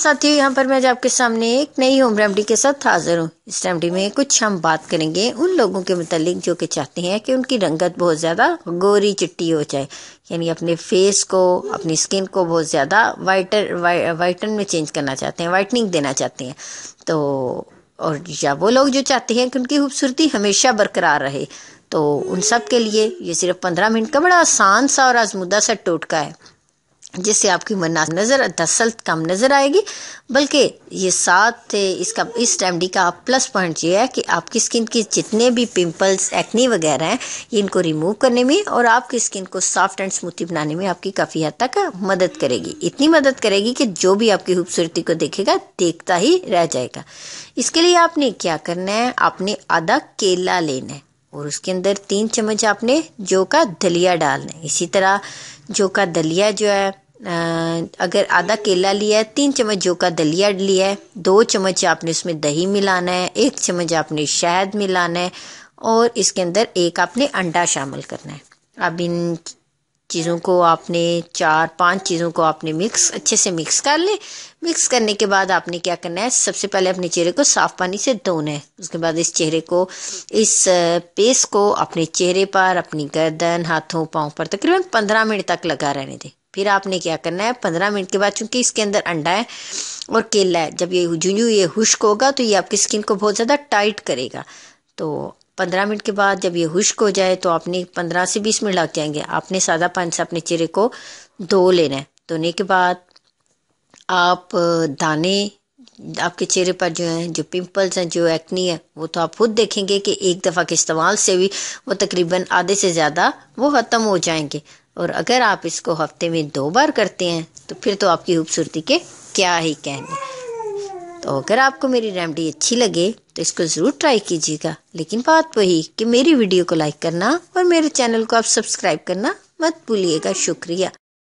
साथियों यहाँ पर मैं आपके सामने एक नई होम रेमडी के साथ हाजिर हूँ इस रेमडी में कुछ हम बात करेंगे उन लोगों के मतलब जो कि चाहते हैं कि उनकी रंगत बहुत ज़्यादा गोरी चिट्टी हो जाए यानी अपने फेस को अपनी स्किन को बहुत ज़्यादा वाइटर वाइटन में चेंज करना चाहते हैं वाइटनिंग देना चाहते हैं तो और या वो लोग जो चाहते हैं कि उनकी खूबसूरती हमेशा बरकरार रहे तो उन सब के लिए ये सिर्फ पंद्रह मिनट का बड़ा आसान सा और आजमुदा सा टोटका है जिससे आपकी उम्र नज़र दरअसल कम नज़र आएगी बल्कि ये साथ इसका इस रेमडी का प्लस पॉइंट ये है कि आपकी स्किन की जितने भी पिंपल्स एक्नी वगैरह हैं इनको रिमूव करने में और आपकी स्किन को सॉफ्ट एंड स्मूथी बनाने में आपकी काफ़ी हद तक मदद करेगी इतनी मदद करेगी कि जो भी आपकी खूबसूरती को देखेगा देखता ही रह जाएगा इसके लिए आपने क्या करना है आपने आधा केला लेना है और उसके अंदर तीन चम्मच आपने जो का दलिया डालना है इसी तरह जो का दलिया जो है अगर आधा केला लिया है तीन चम्मच जो का दलिया लिया है दो चम्मच आपने उसमें दही मिलाना है एक चम्मच आपने शहद मिलाना है और इसके अंदर एक आपने अंडा शामिल करना है अब इन चीज़ों को आपने चार पांच चीज़ों को आपने मिक्स अच्छे से मिक्स कर लें मिक्स करने के बाद आपने क्या करना है सबसे पहले अपने चेहरे को साफ़ पानी से धोना है उसके बाद इस चेहरे को इस पेस्ट को अपने चेहरे पर अपनी गर्दन हाथों पाँव पर तकरीबन पंद्रह मिनट तक लगा रहने दें फिर आपने क्या करना है पंद्रह मिनट के बाद चूंकि इसके अंदर अंडा है और केला है जब ये जूं ये खुश्क होगा तो ये आपकी स्किन को बहुत ज़्यादा टाइट करेगा तो पंद्रह मिनट के बाद जब ये खुश्क हो जाए तो आपने पंद्रह से बीस मिनट लग जाएंगे आपने सादा पानी से अपने चेहरे को धो लेना है धोने के बाद आप दाने आपके चेहरे पर जो है जो पिंपल्स हैं जो एक्नी है वो तो आप खुद देखेंगे कि एक दफ़ा के इस्तेमाल से भी वो तकरीबन आधे से ज़्यादा वो ख़त्म हो जाएंगे और अगर आप इसको हफ्ते में दो बार करते हैं तो फिर तो आपकी खूबसूरती के क्या ही कहने तो अगर आपको मेरी रेमडी अच्छी लगे तो इसको ज़रूर ट्राई कीजिएगा लेकिन बात वही कि मेरी वीडियो को लाइक करना और मेरे चैनल को आप सब्सक्राइब करना मत भूलिएगा शुक्रिया